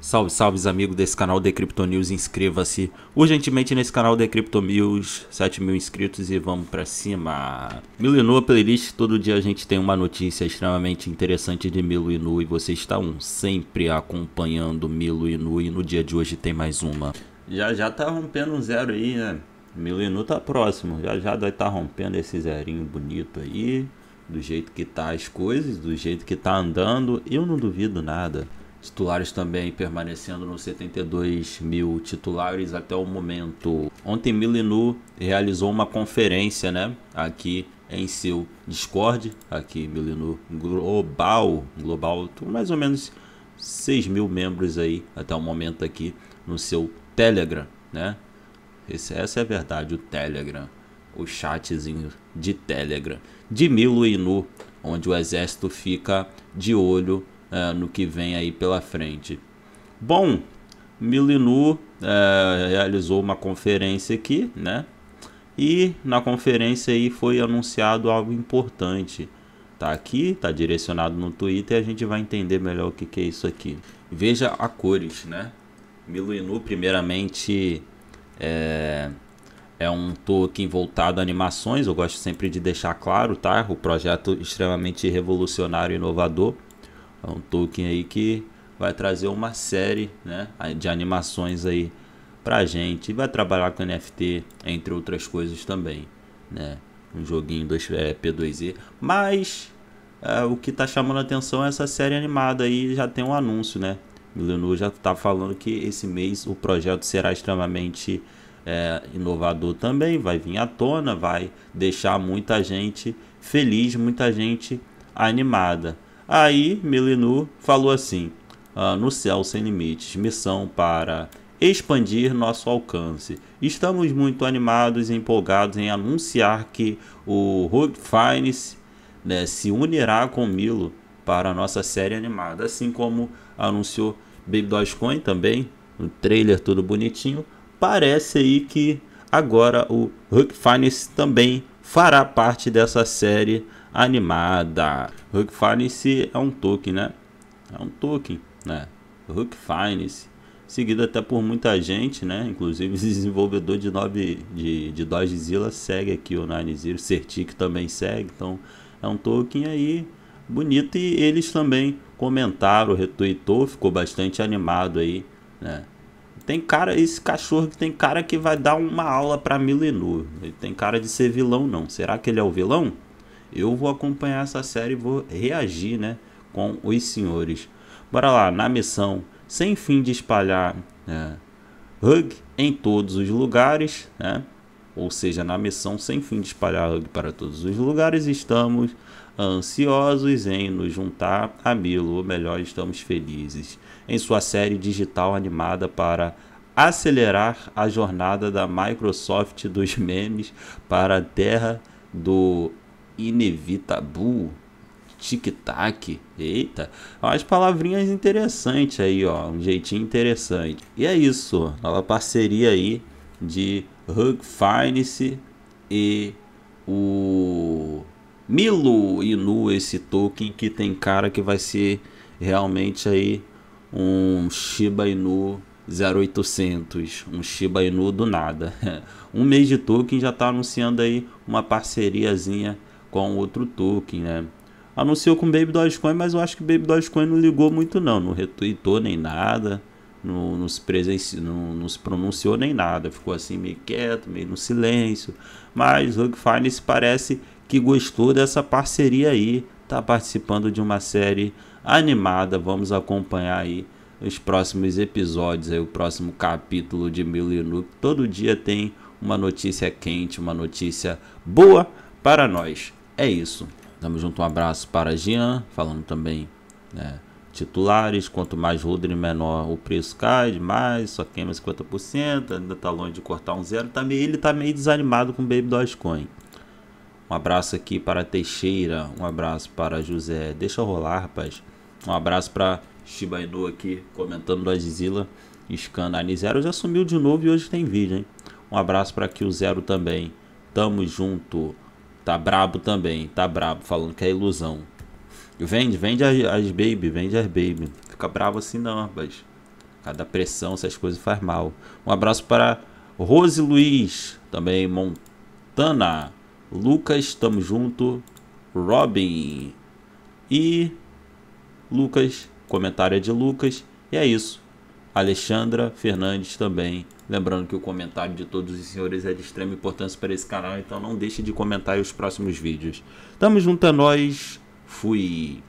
Salve, salve, amigo desse canal Decrypto News, inscreva-se urgentemente nesse canal Decrypto News, 7 mil inscritos e vamos pra cima. Milo e Playlist, todo dia a gente tem uma notícia extremamente interessante de Milo e Nu e você está um sempre acompanhando Milo e Nu e no dia de hoje tem mais uma. Já já tá rompendo um zero aí, né? Milo e Nu tá próximo, já já vai tá rompendo esse zerinho bonito aí, do jeito que tá as coisas, do jeito que tá andando, eu não duvido nada titulares também permanecendo nos 72 mil titulares até o momento. Ontem Milenu realizou uma conferência, né, aqui em seu Discord, aqui Milenu Global, Global, mais ou menos 6 mil membros aí até o momento aqui no seu Telegram, né? Esse, essa é a verdade, o Telegram, o chatzinho de Telegram de Milo e Nu, onde o exército fica de olho é, no que vem aí pela frente. Bom, Milinu é, realizou uma conferência aqui, né? E na conferência aí foi anunciado algo importante. Tá aqui, tá direcionado no Twitter e a gente vai entender melhor o que, que é isso aqui. Veja a cores, né? Miluinu, primeiramente, é, é um token voltado a animações. Eu gosto sempre de deixar claro, tá? O projeto extremamente revolucionário e inovador é um Tolkien aí que vai trazer uma série né, de animações aí pra gente. E vai trabalhar com NFT, entre outras coisas também. Né? Um joguinho é, P2E. Mas é, o que tá chamando a atenção é essa série animada aí, já tem um anúncio, né? Milenu já tá falando que esse mês o projeto será extremamente é, inovador também, vai vir à tona, vai deixar muita gente feliz, muita gente animada. Aí Milenu falou assim: ah, No céu sem limites, missão para expandir nosso alcance. Estamos muito animados e empolgados em anunciar que o Rogue Fines né, se unirá com Milo para a nossa série animada, assim como anunciou Baby Coin também, no trailer tudo bonitinho. Parece aí que agora o Rogue Fines também fará parte dessa série animada. Hook Finance é um token, né? É um token, né? Hook Finance, seguido até por muita gente, né? Inclusive desenvolvedor de, 9, de, de Dogezilla segue aqui o NineZero, Certic também segue, então é um token aí bonito e eles também comentaram, retweetou, ficou bastante animado aí, né? Tem cara, esse cachorro que tem cara que vai dar uma aula para Milenu. Ele tem cara de ser vilão, não. Será que ele é o vilão? Eu vou acompanhar essa série e vou reagir, né? Com os senhores. Bora lá, na missão, sem fim de espalhar né, Hug em todos os lugares, né? Ou seja, na missão sem fim de espalhar Hug para todos os lugares, estamos ansiosos em nos juntar a Milo, ou melhor, estamos felizes, em sua série digital animada para acelerar a jornada da Microsoft dos memes para a terra do inevitável Tic-tac, eita, umas palavrinhas interessantes aí, ó, um jeitinho interessante. E é isso, nova parceria aí de Hug Finance e o Milo Inu, esse token que tem cara que vai ser realmente aí um Shiba Inu 0800, um Shiba Inu do nada. um mês de token já está anunciando aí uma parceriazinha com outro token, né? Anunciou com Baby Dogecoin, mas eu acho que Baby Dogecoin não ligou muito não, não retweetou nem nada não, não, se presenci... não, não se pronunciou nem nada, ficou assim meio quieto, meio no silêncio. Mas Hug Finance parece que gostou dessa parceria aí, está participando de uma série animada. Vamos acompanhar aí os próximos episódios, aí, o próximo capítulo de Mil Todo dia tem uma notícia quente, uma notícia boa para nós. É isso. Tamo junto, um abraço para a falando também né, titulares. Quanto mais holder, menor o preço cai demais, só queima 50%, ainda está longe de cortar um zero. Tá meio, ele está meio desanimado com o Baby Dogecoin. Um abraço aqui para Teixeira, um abraço para José. Deixa rolar, rapaz. Um abraço para Shiba Inu aqui, comentando do Azizila. Scan Zero já sumiu de novo e hoje tem vídeo, hein? Um abraço para aqui o Zero também. Tamo junto. Tá brabo também, tá brabo, falando que é ilusão. Vende, vende as, as baby, vende as baby. Fica bravo assim não, rapaz. Cada pressão, essas coisas faz mal. Um abraço para Rose Luiz, também Montana, Lucas, tamo junto, Robin e Lucas, comentário é de Lucas. E é isso. Alexandra Fernandes também. Lembrando que o comentário de todos os senhores é de extrema importância para esse canal, então não deixe de comentar os próximos vídeos. Tamo junto a é nós fui